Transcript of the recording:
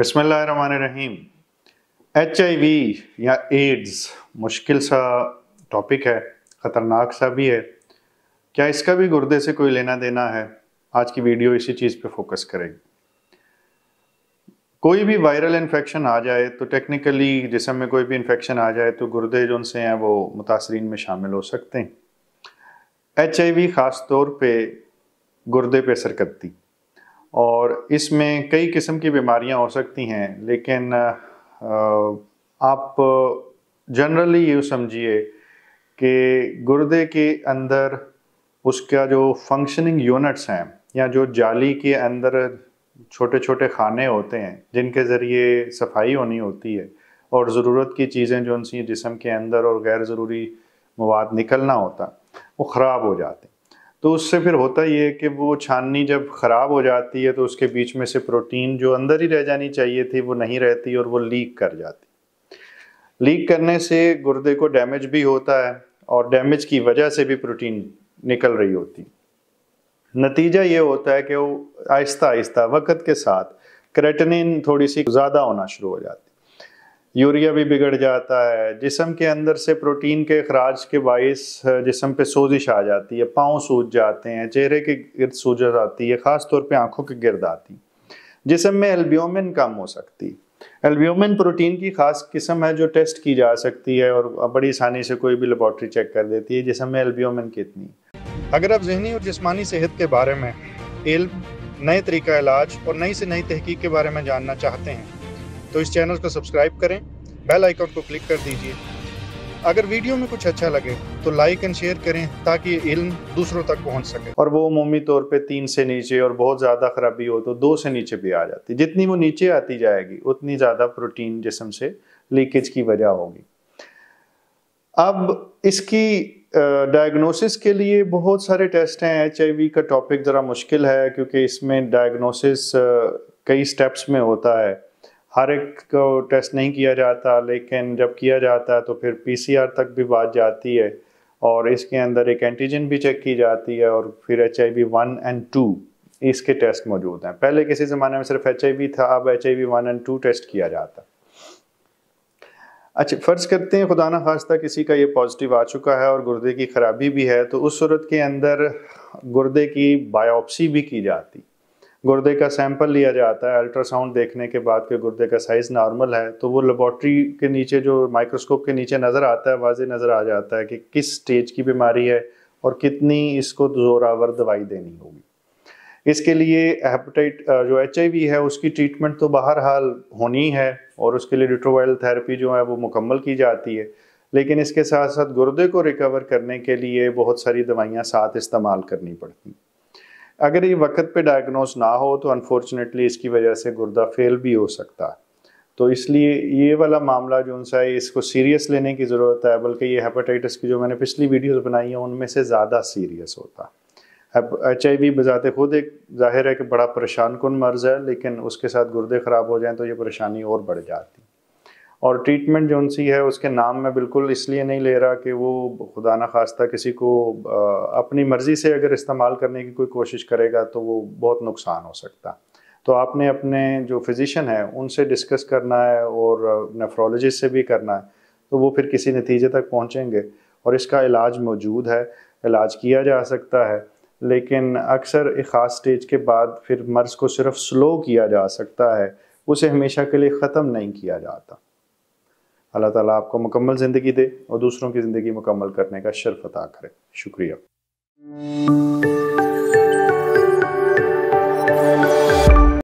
Rahim H I V या AIDS मुश्किल सा टॉपिक है ख़तरनाक सा भी है क्या इसका भी गुर्दे से कोई लेना देना है आज की वीडियो इसी चीज़ पे फोकस करेगी कोई भी वायरल इन्फेक्शन आ जाए तो टेक्निकली जिसम में कोई भी इन्फेक्शन आ जाए तो गुर्दे जो उनसे हैं वो मुतासरीन में शामिल हो सकते हैं एच आई वी ख़ास तौर पर गुर्दे पर असर करती और इसमें कई किस्म की बीमारियां हो सकती हैं लेकिन आप जनरली ये समझिए कि गुर्दे के अंदर उसका जो फंक्शनिंग यूनिट्स हैं या जो जाली के अंदर छोटे छोटे खाने होते हैं जिनके ज़रिए सफाई होनी होती है और ज़रूरत की चीज़ें जो उनसी जिसम के अंदर और गैर ज़रूरी मवाद निकलना होता वो ख़राब हो जाते हैं तो उससे फिर होता ये है कि वो छाननी जब ख़राब हो जाती है तो उसके बीच में से प्रोटीन जो अंदर ही रह जानी चाहिए थी वो नहीं रहती और वो लीक कर जाती लीक करने से गुर्दे को डैमेज भी होता है और डैमेज की वजह से भी प्रोटीन निकल रही होती नतीजा ये होता है कि वो आहिस्ता आहिस्ता वक्त के साथ क्रेटनिन थोड़ी सी ज़्यादा होना शुरू हो जाती यूरिया भी बिगड़ जाता है जिसम के अंदर से प्रोटीन के अखराज के बायस जिसम पे सोजिश आ जाती है पाँव सूज जाते हैं चेहरे के गिर्द सूजत आती है ख़ास तौर पे आँखों के गिर्द आती जिसम में एल्ब्यूमिन कम हो सकती एल्ब्यूमिन प्रोटीन की खास किस्म है जो टेस्ट की जा सकती है और बड़ी आसानी से कोई भी लेबॉर्ट्री चेक कर देती है जिसम में एल्ब्यूमिन कितनी अगर आप जहनी और जिसमानी सेहत के बारे में इल्म नए तरीका इलाज और नई से नई तहकीक के बारे में जानना चाहते हैं तो इस चैनल को सब्सक्राइब करें बेल आइकॉन को क्लिक कर दीजिए अगर वीडियो में कुछ अच्छा लगे तो लाइक एंड शेयर करें ताकि इल्म दूसरों तक पहुंच सके और वो मोमी तौर पे तीन से नीचे और बहुत ज़्यादा खराबी हो तो दो से नीचे भी आ जाती जितनी वो नीचे आती जाएगी उतनी ज़्यादा प्रोटीन जिसम से लीकेज की वजह होगी अब इसकी डायग्नोसिस के लिए बहुत सारे टेस्ट हैं एच का टॉपिक ज़रा मुश्किल है क्योंकि इसमें डायग्नोसिस कई स्टेप्स में होता है हर एक को टेस्ट नहीं किया जाता लेकिन जब किया जाता है तो फिर पीसीआर तक भी बात जाती है और इसके अंदर एक एंटीजन भी चेक की जाती है और फिर H I V one and two इसके टेस्ट मौजूद हैं पहले किसी ज़माने में सिर्फ एच आई वी था अब H I V one and two test किया जाता अच्छा फ़र्ज़ करते हैं खुदा ना खास्ता किसी का ये पॉजिटिव आ चुका है और गुर्दे की ख़राबी भी है तो उस सूरत के अंदर गुर्दे की बायोप्सी भी की जाती गुर्दे का सैंपल लिया जाता है अल्ट्रासाउंड देखने के बाद के गुर्दे का साइज़ नॉर्मल है तो वो लेबॉट्री के नीचे जो माइक्रोस्कोप के नीचे नज़र आता है वाजे नज़र आ जाता है कि किस स्टेज की बीमारी है और कितनी इसको जोरावर दवाई देनी होगी इसके लिए हेपेटाइट जो एच है उसकी ट्रीटमेंट तो हाल होनी है और उसके लिए रिट्रोवाइल थेरेपी जो है वो मुकम्मल की जाती है लेकिन इसके साथ साथ गुर्दे को रिकवर करने के लिए बहुत सारी दवाइयाँ साथ इस्तेमाल करनी पड़ती हैं अगर ये वक्त पे डायग्नोस ना हो तो अनफॉर्चुनेटली इसकी वजह से गुर्दा फेल भी हो सकता है तो इसलिए ये वाला मामला जो सा है इसको सीरियस लेने की ज़रूरत है बल्कि ये हेपेटाइटिस की जो मैंने पिछली वीडियोस बनाई हैं उनमें से ज़्यादा सीरियस होता है एच आई वी बज़ात खुद एक जाहिर है कि बड़ा परेशान कन मर्ज़ है लेकिन उसके साथ गुर्दे ख़राब हो जाएँ तो ये परेशानी और बढ़ जाती और ट्रीटमेंट जो सी है उसके नाम में बिल्कुल इसलिए नहीं ले रहा कि वो खुदा न खास्ता किसी को अपनी मर्ज़ी से अगर इस्तेमाल करने की कोई कोशिश करेगा तो वो बहुत नुकसान हो सकता तो आपने अपने जो फिज़िशन है उनसे डिस्कस करना है और नेफ्रोलॉजिस्ट से भी करना है तो वो फिर किसी नतीजे तक पहुँचेंगे और इसका इलाज मौजूद है इलाज किया जा सकता है लेकिन अक्सर एक ख़ास स्टेज के बाद फिर मर्ज़ को सिर्फ स्लो किया जा सकता है उसे हमेशा के लिए ख़त्म नहीं किया जाता अल्लाह ताला आपको मुकम्मल ज़िंदगी दे और दूसरों की ज़िंदगी मुकम्मल करने का शर्फ अता करे शुक्रिया